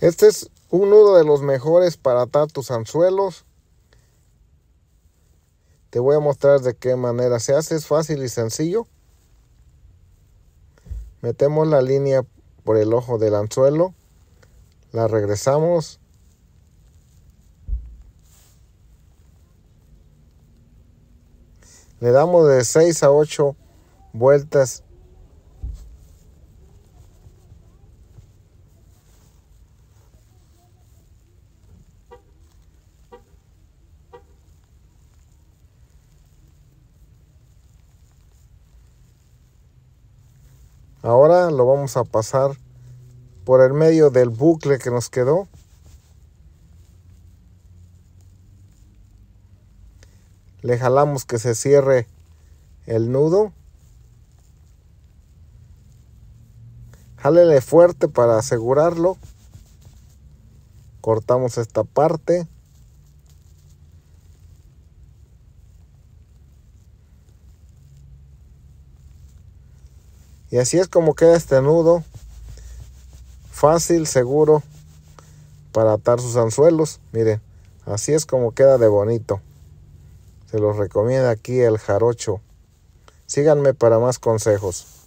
Este es uno de los mejores para atar tus anzuelos. Te voy a mostrar de qué manera se hace. Es fácil y sencillo. Metemos la línea por el ojo del anzuelo. La regresamos. Le damos de 6 a 8 vueltas Ahora lo vamos a pasar por el medio del bucle que nos quedó. Le jalamos que se cierre el nudo. Jálele fuerte para asegurarlo. Cortamos esta parte. Y así es como queda este nudo, fácil, seguro, para atar sus anzuelos. Miren, así es como queda de bonito. Se los recomienda aquí el jarocho. Síganme para más consejos.